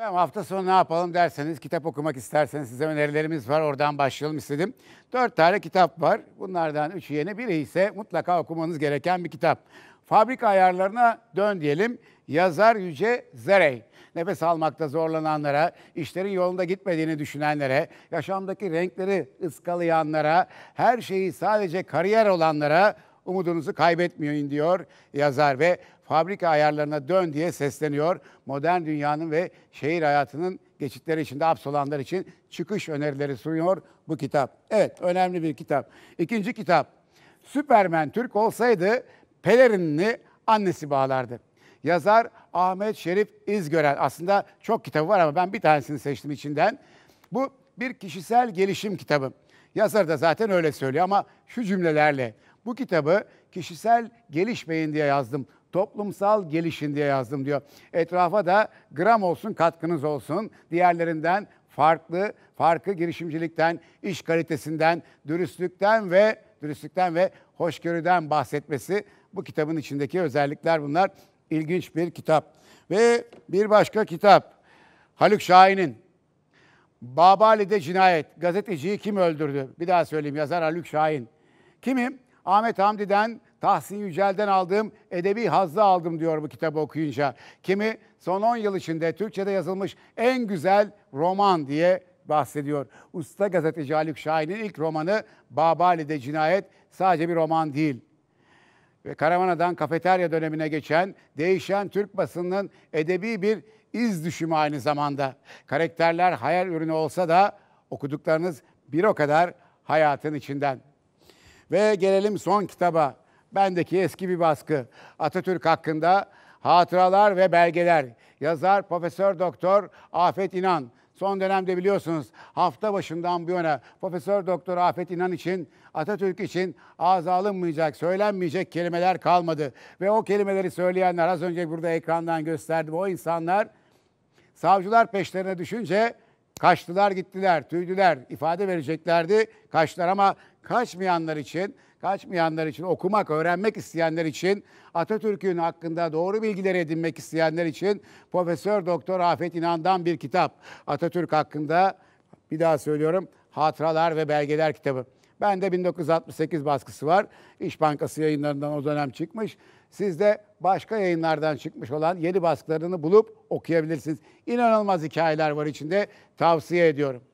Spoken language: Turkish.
Efendim hafta sonu ne yapalım derseniz, kitap okumak isterseniz size önerilerimiz var. Oradan başlayalım istedim. Dört tane kitap var. Bunlardan üçü yeni, biri ise mutlaka okumanız gereken bir kitap. Fabrika ayarlarına dön diyelim. Yazar Yüce Zerey. Nefes almakta zorlananlara, işlerin yolunda gitmediğini düşünenlere, yaşamdaki renkleri ıskalayanlara, her şeyi sadece kariyer olanlara umudunuzu kaybetmeyin diyor yazar ve fabrika ayarlarına dön diye sesleniyor. Modern dünyanın ve şehir hayatının geçitleri içinde hapsolanlar için çıkış önerileri sunuyor bu kitap. Evet önemli bir kitap. İkinci kitap. Süpermen Türk olsaydı pelerinini annesi bağlardı. Yazar Ahmet Şerif İzgören. Aslında çok kitabı var ama ben bir tanesini seçtim içinden. Bu bir kişisel gelişim kitabı. Yazar da zaten öyle söylüyor ama şu cümlelerle. Bu kitabı kişisel gelişmeyin diye yazdım toplumsal gelişin diye yazdım diyor. Etrafa da gram olsun katkınız olsun. Diğerlerinden farklı, farkı girişimcilikten, iş kalitesinden, dürüstlükten ve dürüstlükten ve hoşgörüden bahsetmesi bu kitabın içindeki özellikler bunlar. İlginç bir kitap. Ve bir başka kitap Haluk Şahin'in Babali'de cinayet. Gazeteciyi kim öldürdü? Bir daha söyleyeyim yazar Haluk Şahin. Kimim? Ahmet Hamdi'den Tahsin Yücel'den aldığım edebi hazzı aldım diyor bu kitabı okuyunca. Kimi son 10 yıl içinde Türkçe'de yazılmış en güzel roman diye bahsediyor. Usta gazeteci Haluk Şahin'in ilk romanı Babali'de Cinayet sadece bir roman değil. Ve Karavana'dan kafeterya dönemine geçen değişen Türk basınının edebi bir iz düşümü aynı zamanda. Karakterler hayal ürünü olsa da okuduklarınız bir o kadar hayatın içinden. Ve gelelim son kitaba. Bendeki eski bir baskı. Atatürk hakkında hatıralar ve belgeler. Yazar Profesör Doktor Afet İnan. Son dönemde biliyorsunuz hafta başından bu yana Profesör Doktor Afet İnan için Atatürk için ağza alınmayacak, söylenmeyecek kelimeler kalmadı. Ve o kelimeleri söyleyenler az önce burada ekrandan gösterdim. O insanlar savcılar peşlerine düşünce kaçtılar gittiler, tüydüler, ifade vereceklerdi. Kaçtılar ama kaçmayanlar için, kaçmayanlar için, okumak, öğrenmek isteyenler için, Atatürk'ün hakkında doğru bilgileri edinmek isteyenler için Profesör Doktor Afet İnan'dan bir kitap. Atatürk hakkında bir daha söylüyorum Hatıralar ve Belgeler kitabı. Ben de 1968 baskısı var. İş Bankası yayınlarından o dönem çıkmış. Siz de başka yayınlardan çıkmış olan yeni baskılarını bulup okuyabilirsiniz. İnanılmaz hikayeler var içinde. Tavsiye ediyorum.